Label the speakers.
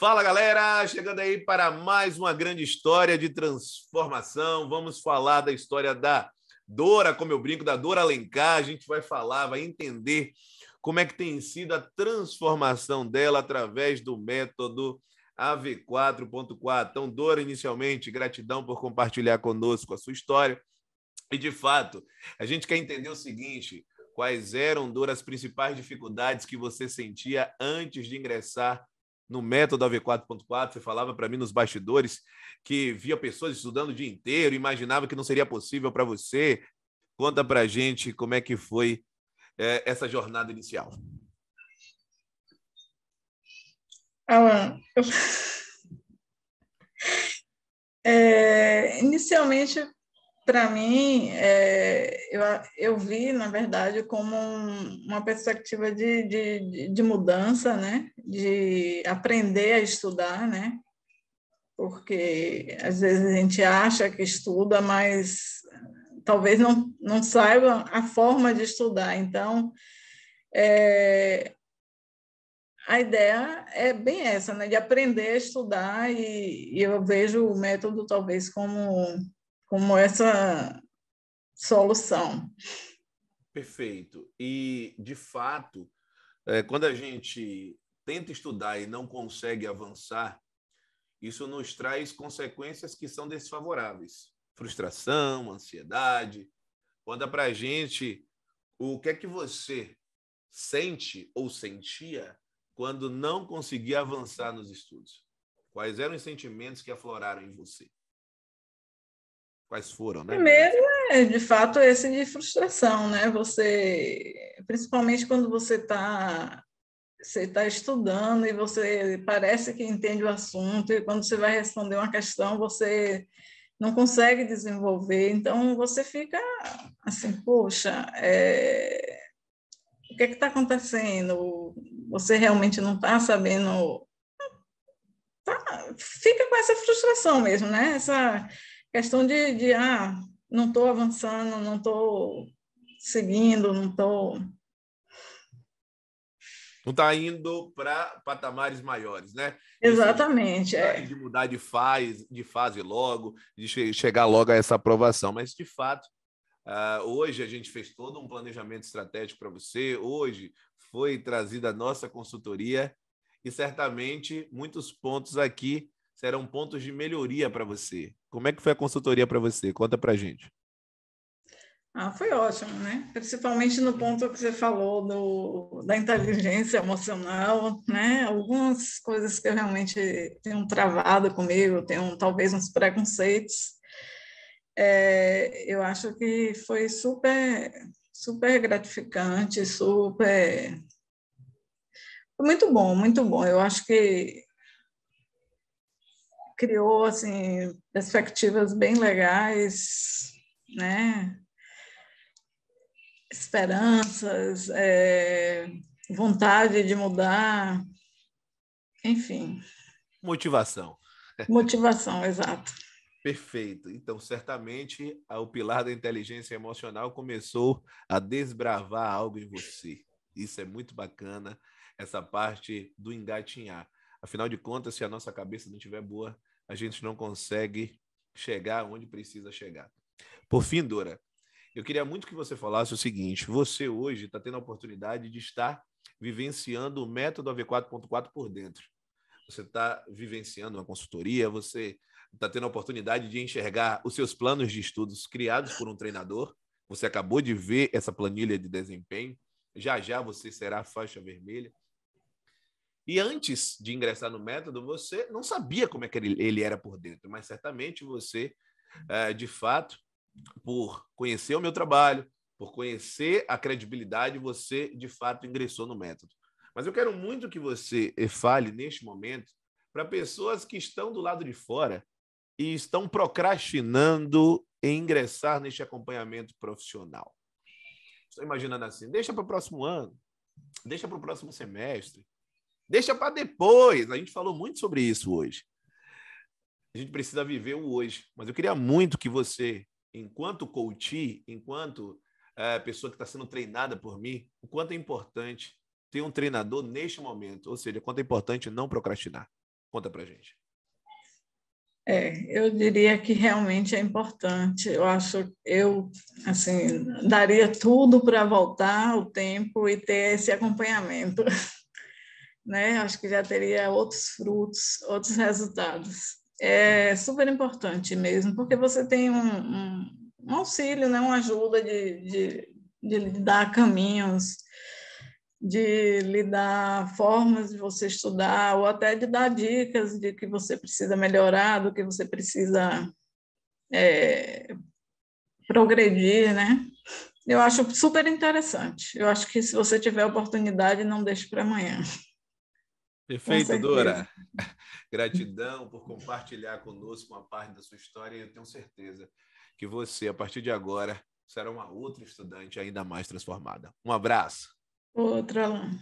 Speaker 1: Fala galera, chegando aí para mais uma grande história de transformação. Vamos falar da história da Dora, como eu brinco, da Dora Alencar. A gente vai falar, vai entender como é que tem sido a transformação dela através do método AV4.4. Então, Dora, inicialmente, gratidão por compartilhar conosco a sua história. E de fato, a gente quer entender o seguinte: quais eram, Dora, as principais dificuldades que você sentia antes de ingressar no método AV4.4, você falava para mim nos bastidores que via pessoas estudando o dia inteiro, imaginava que não seria possível para você. Conta para gente como é que foi é, essa jornada inicial.
Speaker 2: Alan, eu... é, inicialmente, para mim, é, eu, eu vi, na verdade, como um, uma perspectiva de, de, de mudança, né? de aprender a estudar, né? Porque às vezes a gente acha que estuda, mas talvez não, não saiba a forma de estudar. Então, é, a ideia é bem essa, né? De aprender a estudar e, e eu vejo o método talvez como, como essa solução.
Speaker 1: Perfeito. E, de fato, é, quando a gente tenta estudar e não consegue avançar, isso nos traz consequências que são desfavoráveis. Frustração, ansiedade. Conta para a gente o que é que você sente ou sentia quando não conseguia avançar nos estudos. Quais eram os sentimentos que afloraram em você? Quais foram, né? Primeiro
Speaker 2: é, de fato, esse de frustração, né? Você, principalmente quando você está você está estudando e você parece que entende o assunto, e quando você vai responder uma questão, você não consegue desenvolver. Então, você fica assim, poxa, é... o que é está acontecendo? Você realmente não está sabendo... Tá... Fica com essa frustração mesmo, né? Essa questão de, de ah, não estou avançando, não estou seguindo, não estou... Tô
Speaker 1: não está indo para patamares maiores, né? Exatamente. de, é. de mudar de fase, de fase logo, de che chegar logo a essa aprovação. Mas, de fato, uh, hoje a gente fez todo um planejamento estratégico para você, hoje foi trazida a nossa consultoria e certamente muitos pontos aqui serão pontos de melhoria para você. Como é que foi a consultoria para você? Conta para gente.
Speaker 2: Ah, foi ótimo, né? Principalmente no ponto que você falou do, da inteligência emocional, né? Algumas coisas que eu realmente tenho travado comigo, tenho talvez uns preconceitos. É, eu acho que foi super, super gratificante, super. Foi muito bom, muito bom. Eu acho que criou assim perspectivas bem legais, né? esperanças, é, vontade de mudar, enfim.
Speaker 1: Motivação.
Speaker 2: Motivação, exato.
Speaker 1: Perfeito. Então, certamente, o pilar da inteligência emocional começou a desbravar algo em você. Isso é muito bacana, essa parte do engatinhar. Afinal de contas, se a nossa cabeça não estiver boa, a gente não consegue chegar onde precisa chegar. Por fim, Dora, eu queria muito que você falasse o seguinte: você hoje está tendo a oportunidade de estar vivenciando o método AV4.4 por dentro. Você está vivenciando uma consultoria, você está tendo a oportunidade de enxergar os seus planos de estudos criados por um treinador. Você acabou de ver essa planilha de desempenho. Já já você será faixa vermelha. E antes de ingressar no método, você não sabia como é que ele era por dentro, mas certamente você, eh, de fato, por conhecer o meu trabalho, por conhecer a credibilidade, você de fato ingressou no método. Mas eu quero muito que você eh, fale neste momento para pessoas que estão do lado de fora e estão procrastinando em ingressar neste acompanhamento profissional. Estou imaginando assim: deixa para o próximo ano, deixa para o próximo semestre, deixa para depois. A gente falou muito sobre isso hoje. A gente precisa viver o hoje, mas eu queria muito que você enquanto coach, enquanto é, pessoa que está sendo treinada por mim, o quanto é importante ter um treinador neste momento, ou seja, o quanto é importante não procrastinar. Conta para gente.
Speaker 2: É, eu diria que realmente é importante. Eu acho, eu assim daria tudo para voltar o tempo e ter esse acompanhamento, né? Acho que já teria outros frutos, outros resultados é super importante mesmo, porque você tem um, um, um auxílio, né? uma ajuda de, de, de lhe dar caminhos, de lhe dar formas de você estudar, ou até de dar dicas de que você precisa melhorar, do que você precisa é, progredir, né? Eu acho super interessante. Eu acho que se você tiver oportunidade, não deixe para amanhã.
Speaker 1: Perfeito, Dora. Gratidão por compartilhar conosco uma parte da sua história e eu tenho certeza que você, a partir de agora, será uma outra estudante ainda mais transformada. Um abraço.
Speaker 2: Outra Alain.